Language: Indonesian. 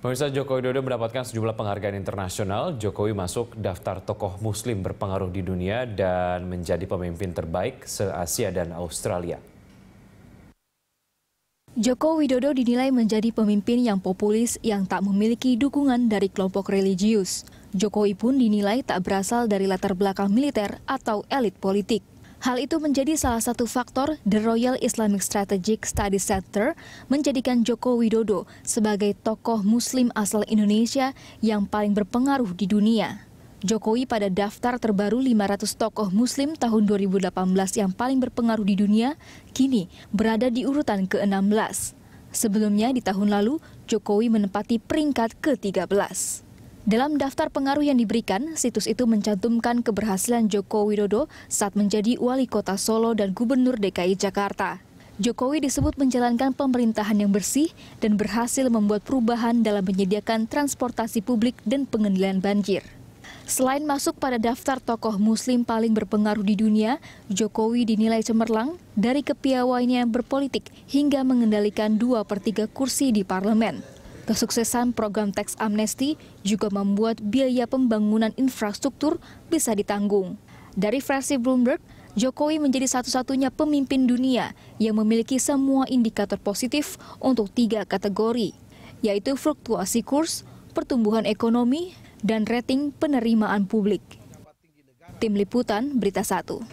Pemirsa Joko Widodo mendapatkan sejumlah penghargaan internasional. Jokowi masuk daftar tokoh muslim berpengaruh di dunia dan menjadi pemimpin terbaik se-Asia dan Australia. Joko Widodo dinilai menjadi pemimpin yang populis yang tak memiliki dukungan dari kelompok religius. Jokowi pun dinilai tak berasal dari latar belakang militer atau elit politik. Hal itu menjadi salah satu faktor The Royal Islamic Strategic Study Center menjadikan Joko Widodo sebagai tokoh muslim asal Indonesia yang paling berpengaruh di dunia. Jokowi pada daftar terbaru 500 tokoh muslim tahun 2018 yang paling berpengaruh di dunia, kini berada di urutan ke-16. Sebelumnya di tahun lalu, Jokowi menempati peringkat ke-13. Dalam daftar pengaruh yang diberikan, situs itu mencantumkan keberhasilan Joko Widodo saat menjadi wali kota Solo dan gubernur DKI Jakarta. Jokowi disebut menjalankan pemerintahan yang bersih dan berhasil membuat perubahan dalam menyediakan transportasi publik dan pengendalian banjir. Selain masuk pada daftar tokoh muslim paling berpengaruh di dunia, Jokowi dinilai cemerlang dari kepiawaiannya berpolitik hingga mengendalikan dua per 3 kursi di parlemen. Kesuksesan program teks amnesti juga membuat biaya pembangunan infrastruktur bisa ditanggung. Dari versi Bloomberg, Jokowi menjadi satu-satunya pemimpin dunia yang memiliki semua indikator positif untuk tiga kategori, yaitu fluktuasi kurs, pertumbuhan ekonomi, dan rating penerimaan publik. Tim Liputan, Berita Satu.